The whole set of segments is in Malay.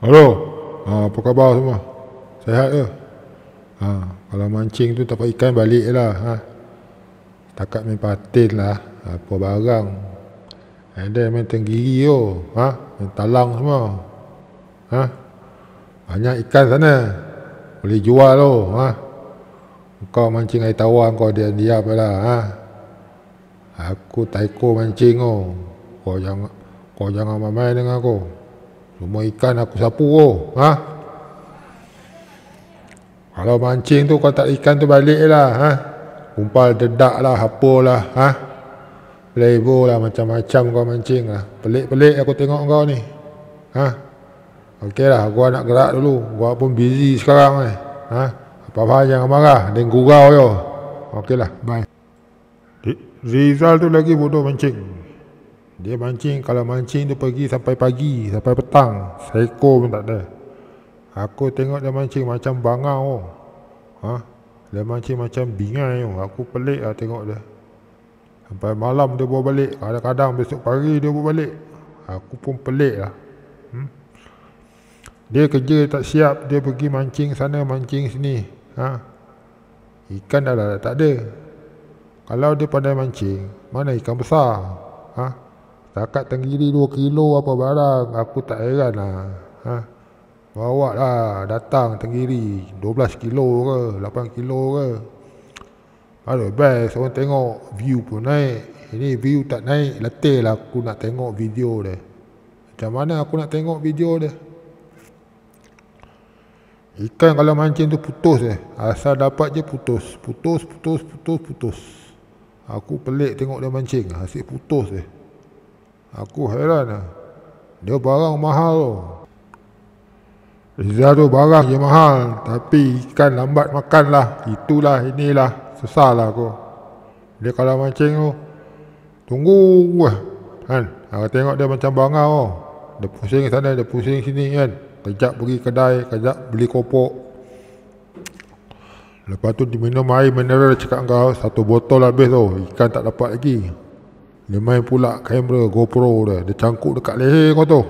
Hello. Ha, ah, apa khabar semua? Sehat ke? Ha, kalau mancing tu tak dapat ikan balik je lah. Ha. Takat main patin lah. Apa ah, barang. Eh, And then main tenggiri tu. Ha? Main talang semua. Ha? Banyak ikan sana. Boleh jual tu. Ha? Kau mancing air tawang, kau dia diam je lah. Ha? Aku taiko mancing tu. Kau jangan, kau jangan main-main dengan aku. Semua ikan aku sapu oh. Ha? Kalau mancing tu kau tak ikan tu balik ha? lah, lah. Ha? Kumpal dedak lah, lah, Ha? Playbo lah macam-macam kau mancing lah. Pelik-pelik aku tengok kau ni. Ha? Okey lah, gua nak gerak dulu. Gua pun busy sekarang ni. Ha? Apa-apa jangan marah. Dan gurau yo. Okey lah, bye. Rizal tu lagi bodoh mancing. Dia mancing, kalau mancing tu pergi sampai pagi, sampai petang, seko pun tak ada. Aku tengok dia mancing macam bangau. Oh. Ha? Dia mancing macam bingai. Oh. Aku pelik lah tengok dia. Sampai malam dia bawa balik. Kadang-kadang besok pagi dia bawa balik. Aku pun pelik lah. Hmm? Dia kerja tak siap. Dia pergi mancing sana, mancing sini. Ha? Ikan dah, dah, tak ada. Kalau dia pandai mancing, mana ikan besar? Setakat tenggiri 2 kilo apa barang Aku tak heran lah ha? Bawa lah datang tenggiri 12 kilo ke 8 kilo ke Ada best orang tengok view pun naik Ini view tak naik Letih lah aku nak tengok video dia Macam mana aku nak tengok video dia Ikan kalau mancing tu putus je eh. Asal dapat je putus Putus putus putus putus Aku pelik tengok dia mancing Asyik putus je Aku heran lah. Dia barang mahal tu. Rizal tu barang je mahal. Tapi ikan lambat makan lah. Itulah inilah. Sesal lah aku. Dia kalau mancing tu. Tunggu. Lah. Kan. Aku tengok dia macam bangau. Dia pusing sana. Dia pusing sini kan. Kejap pergi kedai. Kejap beli kopok. Lepas tu diminum air mineral cakap kau satu botol habis tu ikan tak dapat lagi. Dia main pula kamera GoPro dia. Dia cangkuk dekat leher kau tu.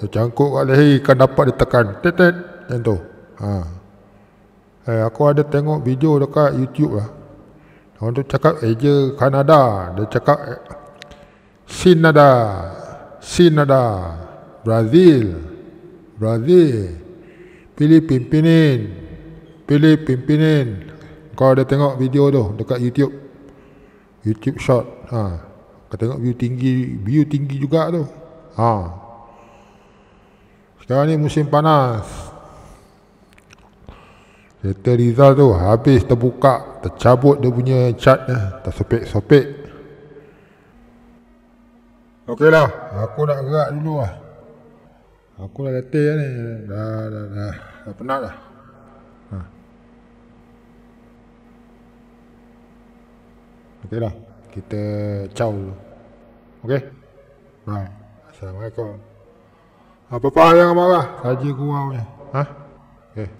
Dia cangkuk kat leher ikan dapat dia tekan. Tet-tet. Macam tu. Ha. Eh, aku ada tengok video dekat YouTube lah. Orang tu cakap Asia Kanada. Dia cakap Sinada. Sinada. Brazil. Brazil. Pilih pimpinin. Pilih pimpinin. Kau ada tengok video tu dekat YouTube. YouTube short. Ha. Kau tengok view tinggi, view tinggi juga tu. Ha. Sekarang ni musim panas. Kereta Rizal tu habis terbuka, tercabut dia punya cat dah, tak sopek-sopek. Okeylah, aku nak gerak dulu lah. Aku dah letih lah ni. Dah, dah, dah. Dah penat dah. Ha. Okeylah kita ciao dulu. Okey. Bye. Assalamualaikum. Apa-apa yang marah? Saja gurau ni. Ha? Okay. Eh,